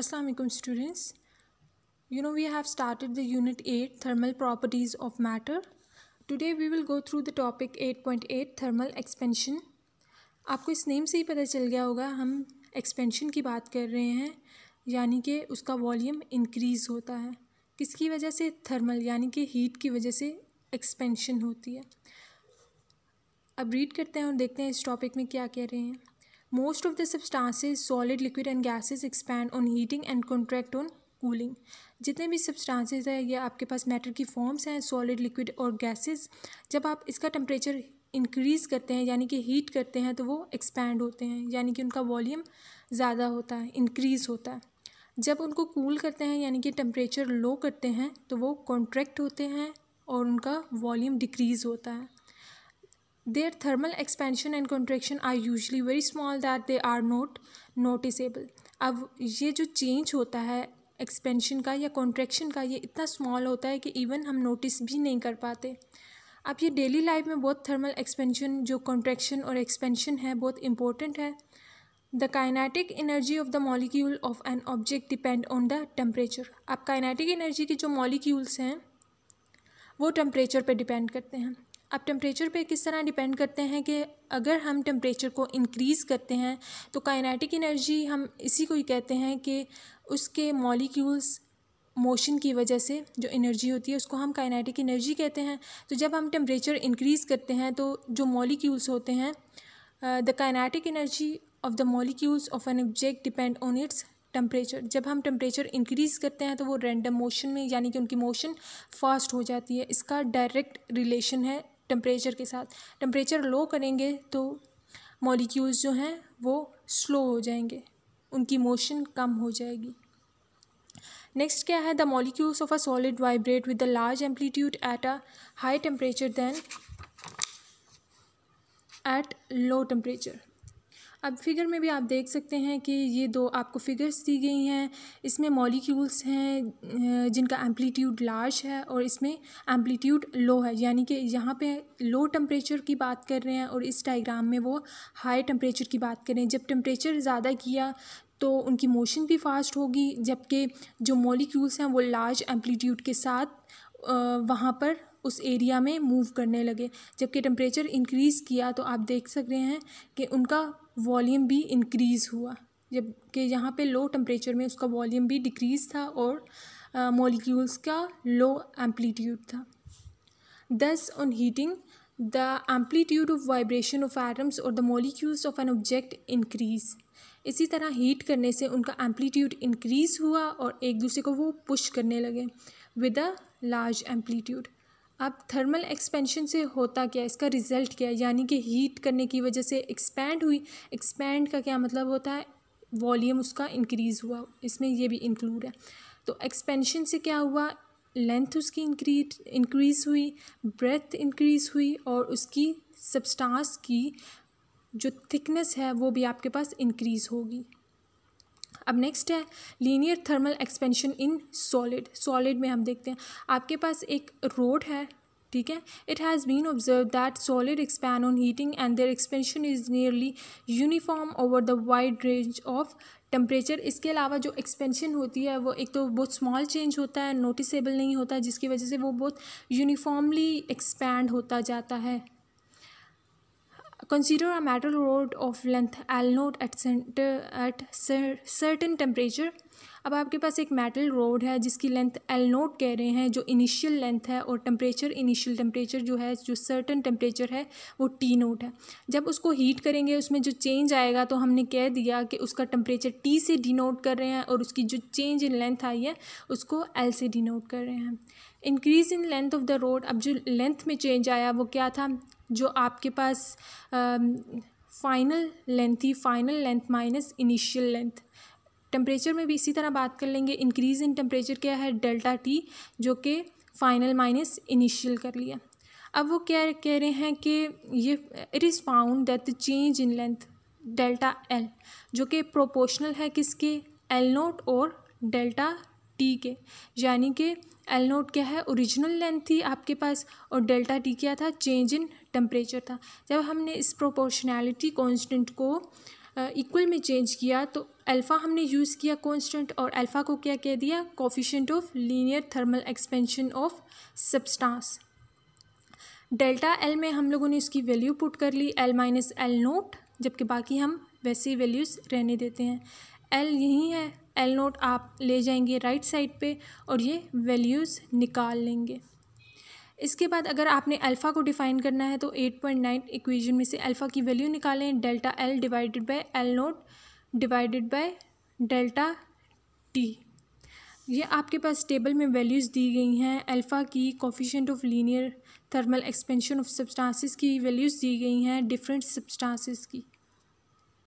Assalamu alaikum students you know we have started the unit 8 thermal properties of matter today we will go through the topic 8.8 thermal expansion आपको इस name से ही पता चल गया होगा हम expansion की बात कर रहे हैं यानी कि उसका volume increase होता है किसकी वजह से thermal यानी कि heat की वजह से expansion होती है अब read करते हैं और देखते हैं इस topic में क्या कह रहे हैं Most of the substances, solid, liquid and gases expand on heating and contract on cooling जितने भी सब्सटांसेज हैं या आपके पास मैटर की फॉर्म्स हैं सॉलिड लिक्विड और गैसेस जब आप इसका टेम्परेचर इंक्रीज़ करते हैं यानी कि हीट करते हैं तो वो एक्सपैंड होते हैं यानी कि उनका वॉल्यूम ज़्यादा होता है इंक्रीज़ होता है जब उनको कूल cool करते हैं यानी कि टेम्परेचर लो करते हैं तो वो कॉन्ट्रैक्ट होते हैं और उनका वॉल्यूम डिक्रीज़ होता है Their thermal expansion and contraction are usually very small that they are not noticeable. अब ये जो चेंज होता है एक्सपेंशन का या कॉन्ट्रेक्शन का ये इतना स्मॉल होता है कि इवन हम नोटिस भी नहीं कर पाते अब ये डेली लाइफ में बहुत थर्मल एक्सपेंशन जो कॉन्ट्रेक्शन और एक्सपेंशन है बहुत इंपॉर्टेंट है the kinetic energy of the molecule of an object depend on the temperature अब काइनेटिक एनर्जी के जो मॉलिक्यूल्स हैं वो टेम्परेचर पर डिपेंड करते हैं अब टेम्परेचर पे किस तरह डिपेंड करते हैं कि अगर हम टेम्परेचर को इंक्रीज़ करते हैं तो काइनेटिक एनर्जी हम इसी को ही कहते हैं कि उसके मॉलिक्यूल्स मोशन की वजह से जो एनर्जी होती है उसको हम काइनेटिक एनर्जी कहते हैं तो जब हम टेम्परेचर इंक्रीज़ करते हैं तो जो मॉलिक्यूल्स होते हैं the kinetic energy of the molecules of an object depend on its temperature जब हम टेम्परेचर इंक्रीज़ करते हैं तो वो रैंडम मोशन में यानी कि उनकी मोशन फास्ट हो जाती है इसका डायरेक्ट रिलेशन है टेम्परेचर के साथ टेम्परेचर लो करेंगे तो मॉलिक्यूल्स जो हैं वो स्लो हो जाएंगे उनकी मोशन कम हो जाएगी नेक्स्ट क्या है the molecules of a solid vibrate with the large amplitude at a high temperature then at low temperature अब फिगर में भी आप देख सकते हैं कि ये दो आपको फिगर्स दी गई हैं इसमें मॉलिक्यूल्स हैं जिनका एम्पलीट्यूड लार्ज है और इसमें एम्पलीट्यूड लो है यानी कि यहाँ पे लो टेम्परेचर की बात कर रहे हैं और इस डायग्राम में वो हाई टेम्परेचर की बात कर रहे हैं जब टेम्परेचर ज़्यादा किया तो उनकी मोशन भी फास्ट होगी जबकि जो मॉलिक्यूल्स हैं वो लार्ज एम्पलीट्यूड के साथ वहाँ पर उस एरिया में मूव करने लगे जबकि टेम्परेचर इंक्रीज़ किया तो आप देख सक रहे हैं कि उनका वॉल्यूम भी इंक्रीज़ हुआ जबकि यहाँ पे लो टेम्परेचर में उसका वॉल्यूम भी डिक्रीज़ था और मॉलिक्यूल्स का लो एम्पलीट्यूड था thus on heating the amplitude of vibration of atoms और the molecules of an object increase इसी तरह हीट करने से उनका एम्पलीट्यूड इंक्रीज़ हुआ और एक दूसरे को वो पुश करने लगे विद अ लार्ज एम्पलीट्यूड अब थर्मल एक्सपेंशन से होता क्या इसका रिज़ल्ट क्या है यानी कि हीट करने की वजह से एक्सपैंड हुई एक्सपैंड का क्या मतलब होता है वॉल्यूम उसका इंक्रीज़ हुआ इसमें ये भी इंक्लूड है तो एक्सपेंशन से क्या हुआ लेंथ उसकी इंक्रीज इंक्रीज़ हुई ब्रेथ इंक्रीज़ हुई और उसकी सब्सटेंस की जो थिकनेस है वो भी आपके पास इंक्रीज़ होगी अब नेक्स्ट है linear thermal expansion in solid solid में हम देखते हैं आपके पास एक रोड है ठीक है it has been observe that solid expand on heating and their expansion is nearly uniform over the wide range of temperature इसके अलावा जो एक्सपेंशन होती है वो एक तो बहुत स्मॉल चेंज होता है नोटिसेबल नहीं होता जिसकी वजह से वो बहुत यूनिफॉर्मली एक्सपैंड होता जाता है Consider a metal rod of length L nought at center at certain temperature. अब आपके पास एक मेटल रोड है जिसकी लेंथ एल नोट कह रहे हैं जो इनिशियल लेंथ है और टेम्परेचर इनिशियल टेम्परेचर जो है जो सर्टन टेम्परेचर है वो टी नोट है जब उसको हीट करेंगे उसमें जो चेंज आएगा तो हमने कह दिया कि उसका टेम्परेचर टी से डिनोट कर रहे हैं और उसकी जो चेंज इन लेंथ आई है उसको एल से डिनोट कर रहे हैं increase in length of the rod अब जो लेंथ में चेंज आया वो क्या था जो आपके पास फाइनल लेंथ थी final length minus initial length temperature में भी इसी तरह बात कर लेंगे इंक्रीज़ इन टेम्परेचर क्या है डेल्टा टी जो कि फाइनल माइनस इनिशियल कर लिया अब वो क्या कह रहे हैं कि ये it is found that the change in length delta L जो कि प्रोपोर्शनल है किसके एल नोट और डेल्टा टी के यानी कि एल नोट क्या है ओरिजिनल लेंथ थी आपके पास और डेल्टा टी क्या था चेंज इन टेम्परेचर था जब हमने इस प्रोपोर्शनैलिटी कांस्टेंट को इक्वल में चेंज किया तो अल्फ़ा हमने यूज़ किया कांस्टेंट और अल्फ़ा को क्या कह दिया coefficient of linear thermal expansion of substance delta L में हम लोगों ने इसकी वैल्यू पुट कर ली एल माइनस एल नोट जबकि बाकी हम वैसे ही वैल्यूज़ रहने देते हैं एल यही है एल नोट आप ले जाएंगे राइट साइड पे और ये वैल्यूज़ निकाल लेंगे इसके बाद अगर आपने अल्फ़ा को डिफ़ाइन करना है तो एट पॉइंट नाइन में से अल्फ़ा की वैल्यू निकालें delta L divided by L nought divided by delta T ये आपके पास टेबल में वैल्यूज़ दी गई हैं अल्फ़ा की coefficient of linear thermal expansion of substances की वैल्यूज़ दी गई हैं डिफरेंट सब्सटेंसेस की